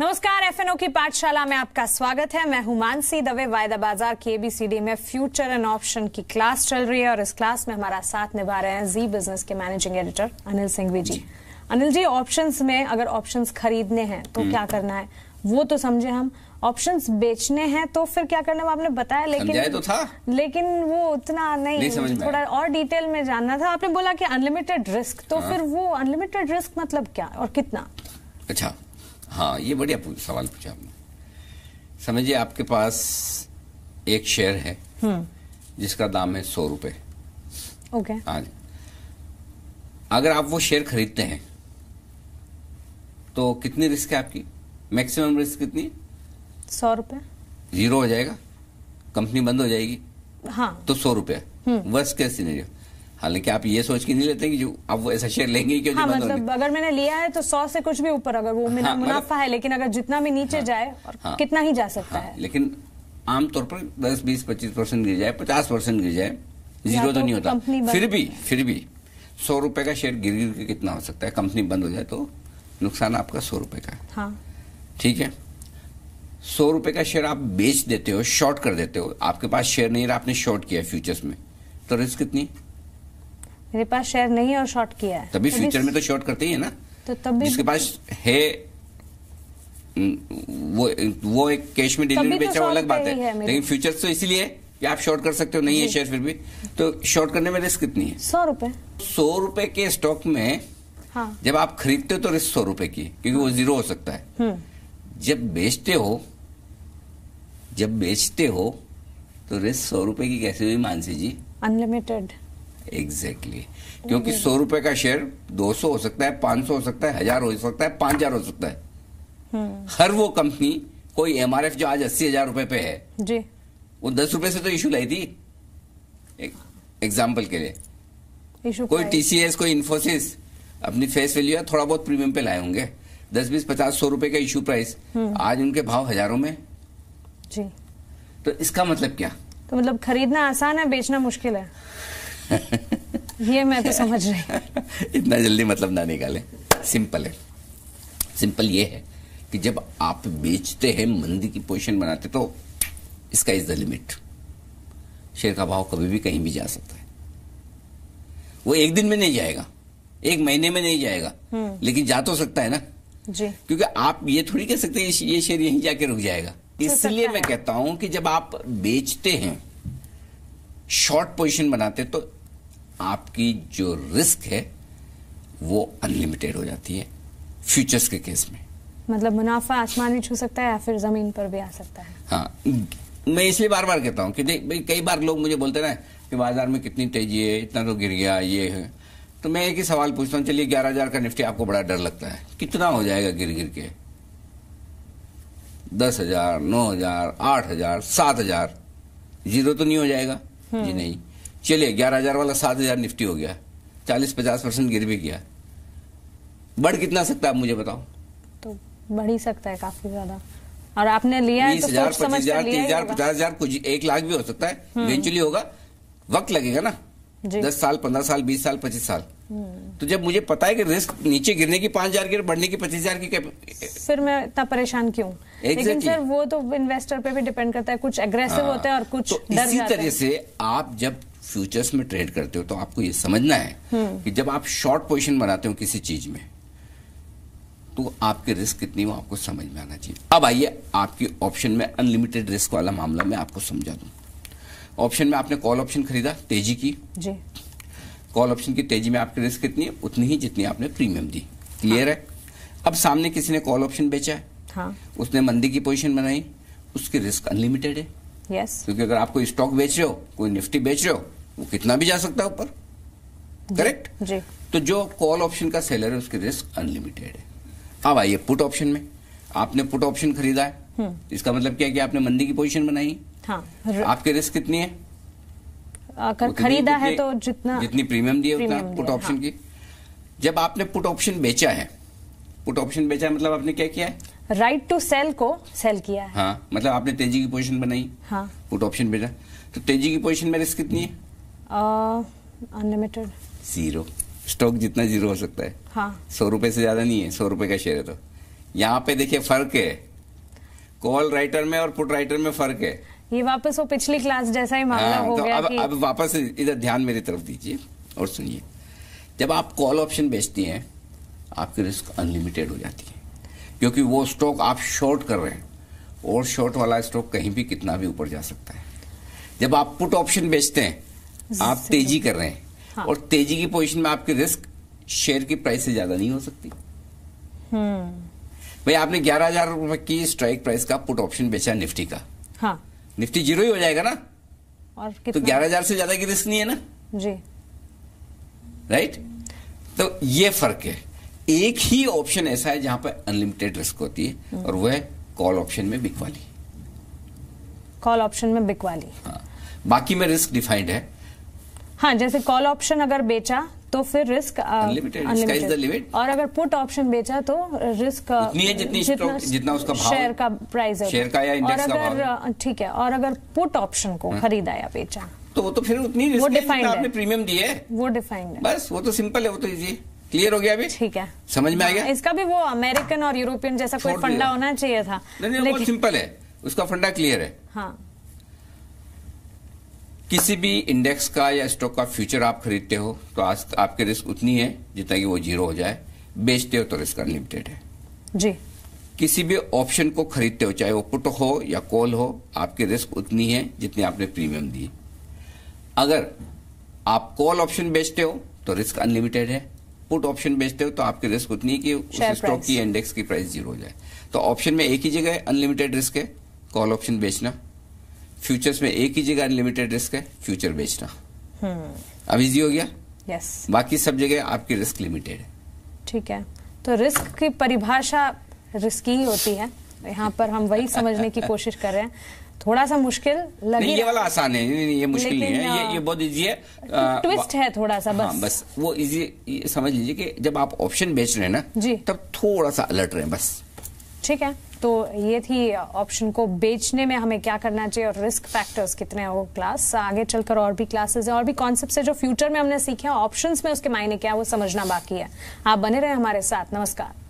नमस्कार एफएनओ की पाठशाला में आपका स्वागत है मैं हूं मानसी दवे वायदा बाजार के एबीसीडी में फ्यूचर एंड ऑप्शन की क्लास चल रही है और इस क्लास में हमारा साथ निभा रहे हैं जी बिजनेस के managing editor Anil Singhvi ji Anil ji options में अगर ऑप्शंस खरीदने हैं तो हम्म। क्या करना है वो तो समझे हम ऑप्शंस बेचने हैं तो फिर क्या करना है आपने बताया लेकिन तो था लेकिन वो उतना नहीं, नहीं थोड़ा और डिटेल में जानना था आपने बोला कि अनलिमिटेड रिस्क तो हाँ। फिर वो अनलिमिटेड रिस्क मतलब क्या और कितना अच्छा हाँ ये बढ़िया सवाल पूछा आपने समझिए आपके पास एक शेयर है हम्म। जिसका दाम है सौ रुपए ओके हाँ जी अगर आप वो शेयर खरीदते हैं तो कितनी रिस्क है आपकी मैक्सिमम रिस्क कितनी सौ रुपए जीरो हो जाएगा कंपनी बंद हो जाएगी हाँ तो सौ रुपया वर्ष कैसे नहीं हालांकि आप ये सोच के नहीं लेते कि जो आप वो ऐसा शेयर लेंगे क्यों हाँ, मतलब अगर मैंने लिया है तो सौ से कुछ भी ऊपर अगर वो मेरा हाँ, मतलब मुनाफा है लेकिन अगर जितना भी नीचे हाँ, जाए और हाँ, कितना ही जा सकता हाँ, है लेकिन आमतौर पर दस बीस पच्चीस परसेंट गिर जाए पचास परसेंट गिर जाए जीरो तो, तो नहीं होता फिर भी फिर भी सौ रुपए का शेयर गिर गिर के कितना हो सकता है कंपनी बंद हो जाए तो नुकसान आपका सौ रुपए का है हाँ। ठीक है सौ रुपए का शेयर आप बेच देते हो शॉर्ट कर देते हो आपके पास शेयर नहीं रहा आपने शॉर्ट किया फ्यूचर्स में तो रिस्क कितनी मेरे पास शेयर नहीं और शॉर्ट किया है तभी फ्यूचर तो में तो शॉर्ट करते ही है ना तो तभी जिसके पास है वो वो एक कैश में डिलीवरी तो बेचा अलग बात है, लेकिन फ्यूचर तो इसीलिए कि आप शॉर्ट कर सकते हो नहीं है शेयर फिर भी तो शॉर्ट करने में रिस्क कितनी है सौ रूपए सौ रूपए के स्टॉक में हाँ। जब आप खरीदते हो तो रिस्क सौ रूपये की क्योंकि वो जीरो हाँ। हो सकता है हम्म। जब बेचते हो जब बेचते हो तो रिस्क सौ रूपये की कैसे हुई Mansi ji unlimited exactly exactly. क्योंकि सौ रुपए का शेयर दो सौ हो सकता है पांच सौ हो सकता है हजार हो सकता है पांच हजार हो सकता है हम्म। हर वो कंपनी कोई एफ जो आज अस्सी हजार रुपए पे है जी वो दस रुपए से तो इशू लाई थी एग्जाम्पल के लिए कोई टीसीएस कोई इन्फोसिस अपनी फेस वैल्यू है थोड़ा बहुत प्रीमियम पे लाए होंगे दस बीस पचास सौ रुपए का इशू प्राइस हम्म। आज उनके भाव हजारों में जी तो इसका मतलब क्या तो मतलब खरीदना आसान है बेचना मुश्किल है ये मैं तो समझ रही इतना जल्दी मतलब ना निकाले सिंपल है सिंपल ये है कि जब आप बेचते हैं मंदी की पोजीशन बनाते तो इसका इज द लिमिट शेयर का भाव कभी भी कहीं भी जा सकता है वो एक दिन में नहीं जाएगा एक महीने में नहीं जाएगा हम्म। लेकिन जा तो सकता है ना जी क्योंकि आप ये थोड़ी कह सकते हैं ये शेयर यहीं जाके रुक जाएगा इसलिए मैं कहता हूं कि जब आप बेचते हैं शॉर्ट पोजीशन बनाते तो आपकी जो रिस्क है वो अनलिमिटेड हो जाती है फ्यूचर्स के केस में मतलब मुनाफा आसमान भी छू सकता है या फिर जमीन पर भी आ सकता है हाँ मैं इसलिए बार बार कहता हूँ कि देख भाई कई बार लोग मुझे बोलते ना कि बाजार में कितनी तेजी है इतना तो गिर गया ये है तो मैं एक ही सवाल पूछता हूँ चलिए ग्यारह हजार का निफ्टी आपको बड़ा डर लगता है कितना हो जाएगा गिर गिर के दस हजार नौ हजार आठ हजार सात हजार जीरो तो नहीं हो जाएगा जी हम्म। नहीं चलिए ग्यारह हजार वाला सात हजार निफ्टी हो गया चालीस पचास परसेंट गिर भी गया बढ़ कितना सकता है मुझे बताओ तो बढ़ ही सकता है काफी ज्यादा और आपने लिया तो बीस हजार पच्चीस हजार तीस हजार पचास हजार कुछ एक लाख भी हो सकता है इवेंचुअली हम्म। होगा वक्त लगेगा ना दस साल पंद्रह साल बीस साल पच्चीस साल हम्म। तो जब मुझे पता है कि रिस्क नीचे गिरने की पांच हजार की बढ़ने की पच्चीस हजार की फिर मैं इतना परेशान क्यों exactly. लेकिन सर वो तो इन्वेस्टर पे भी डिपेंड करता है कुछ एग्रेसिव हाँ। होते हैं और कुछ तो इसी तरह से आप जब फ्यूचर्स में ट्रेड करते हो तो आपको ये समझना है हम्म। कि जब आप शॉर्ट पोजिशन बनाते हो किसी चीज में तो आपके रिस्क कितनी वो आपको समझ में आना चाहिए अब आइए आपके ऑप्शन में अनलिमिटेड रिस्क वाला मामला मैं आपको समझा दूं ऑप्शन में आपने कॉल ऑप्शन खरीदा तेजी की जी कॉल ऑप्शन की तेजी में आपकी रिस्क कितनी है उतनी ही जितनी आपने प्रीमियम दी क्लियर हाँ। है अब सामने किसी ने कॉल ऑप्शन बेचा है हाँ। उसने मंदी की पोजिशन बनाई उसकी रिस्क अनलिमिटेड है yes. क्योंकि अगर आपको स्टॉक बेच रहे हो कोई निफ्टी बेच रहे हो वो कितना भी जा सकता है ऊपर करेक्ट जी तो जो कॉल ऑप्शन का सेलर है उसके रिस्क अनलिमिटेड है अब आइए पुट ऑप्शन में आपने पुट ऑप्शन खरीदा है हम्म। इसका मतलब क्या है कि आपने मंदी की पोजीशन बनाई हाँ, आपके रिस्क कितनी है अगर खरीदा है तो जितना जितनी प्रीमियम दी है उतना पुट ऑप्शन हाँ। की जब आपने पुट ऑप्शन बेचा है पुट ऑप्शन बेचा है मतलब आपने क्या किया है राइट टू सेल को सेल किया है हाँ मतलब आपने तेजी की पोजीशन बनाई हाँ पुट ऑप्शन भेजा तो तेजी की पोजीशन में रिस्क कितनी है अनलिमिटेड जीरो स्टॉक जितना जीरो हो सकता है हाँ सौ रुपए से ज्यादा नहीं है सौ रुपए का शेयर है तो यहाँ पे देखिए फर्क है कॉल राइटर में और पुट राइटर में फर्क है ये वापस वो पिछली क्लास जैसा ही मामला हाँ, हो तो गया अब, कि... अब वापस इधर ध्यान मेरी तरफ दीजिए और सुनिए जब आप कॉल ऑप्शन बेचती हैं आपकी रिस्क अनलिमिटेड हो जाती है क्योंकि वो स्टॉक आप शॉर्ट कर रहे हैं और शॉर्ट वाला स्टॉक कहीं भी कितना भी ऊपर जा सकता है जब आप पुट ऑप्शन बेचते हैं आप तेजी कर रहे हैं हाँ। और तेजी की पोजीशन में आपकी रिस्क शेयर की प्राइस से ज्यादा नहीं हो सकती हम्म। भाई आपने ग्यारह हजार रुपए की स्ट्राइक प्राइस का पुट ऑप्शन बेचा निफ्टी का हाँ। निफ्टी जीरो ही हो जाएगा ना और तो ग्यारह हजार से ज्यादा की रिस्क नहीं है ना जी राइट तो ये फर्क है एक ही ऑप्शन ऐसा है जहां पर अनलिमिटेड रिस्क होती है हम्म। और वह कॉल ऑप्शन में बिकवाली कॉल ऑप्शन में बिकवाली हाँ बाकी में रिस्क डिफाइंड है हाँ जैसे कॉल ऑप्शन अगर बेचा तो फिर रिस्क अनलिमिटेड और अगर पुट ऑप्शन बेचा तो रिस्क है जितनी जितना, जितना उसका भाव शेयर का प्राइस है शेयर का या इंडेक्स का भाव ठीक है और अगर पुट ऑप्शन को हाँ। खरीदा या बेचा तो वो तो फिर उतनी रिस्क तो आपने प्रीमियम दिए है वो डिफाइंड है बस वो तो सिंपल है वो तो इजी है क्लियर हो गया अभी ठीक है समझ में आ हाँ, गया इसका भी वो अमेरिकन और यूरोपियन जैसा कोई फंडा होना चाहिए था नहीं नहीं बहुत सिंपल है उसका फंडा क्लियर है हाँ किसी भी इंडेक्स का या स्टॉक का फ्यूचर आप खरीदते हो तो आज आपके रिस्क उतनी है जितना कि वो जीरो हो जाए बेचते हो तो रिस्क अनलिमिटेड है जी किसी भी ऑप्शन को खरीदते हो चाहे वो पुट हो या कॉल हो आपकी रिस्क उतनी है जितनी आपने प्रीमियम दी अगर आप कॉल ऑप्शन बेचते हो तो रिस्क अनलिमिटेड है पुट ऑप्शन बेचते हो तो आपके रिस्क उतनी कि उस स्टॉक की इंडेक्स की प्राइस जीरो हो जाए तो ऑप्शन में एक ही जगह अनलिमिटेड रिस्क है कॉल ऑप्शन बेचना फ्यूचर्स में एक ही जगह अनलिमिटेड रिस्क है फ्यूचर बेचना हम्म। अब इजी हो गया yes. बाकी सब जगह आपकी रिस्क लिमिटेड है ठीक है तो रिस्क की परिभाषा रिस्की ही होती है यहाँ पर हम वही समझने की कोशिश कर रहे हैं थोड़ा सा मुश्किल लगी ये वाला आसान है नहीं, ये मुश्किल नहीं है ये ये बहुत इजी है ट्विस्ट है थोड़ा सा बस हाँ, बस वो इजी समझ लीजिए कि जब आप ऑप्शन बेच रहे हैं ना जी तब थोड़ा सा अलर्ट रहे बस ठीक है तो ये थी ऑप्शन को बेचने में हमें क्या करना चाहिए और रिस्क फैक्टर्स कितने हैं वो क्लास आगे चलकर और भी क्लासेस हैं और भी कॉन्सेप्ट है जो फ्यूचर में हमने सीखे हैं ऑप्शंस में उसके मायने क्या है वो समझना बाकी है आप बने रहे हमारे साथ नमस्कार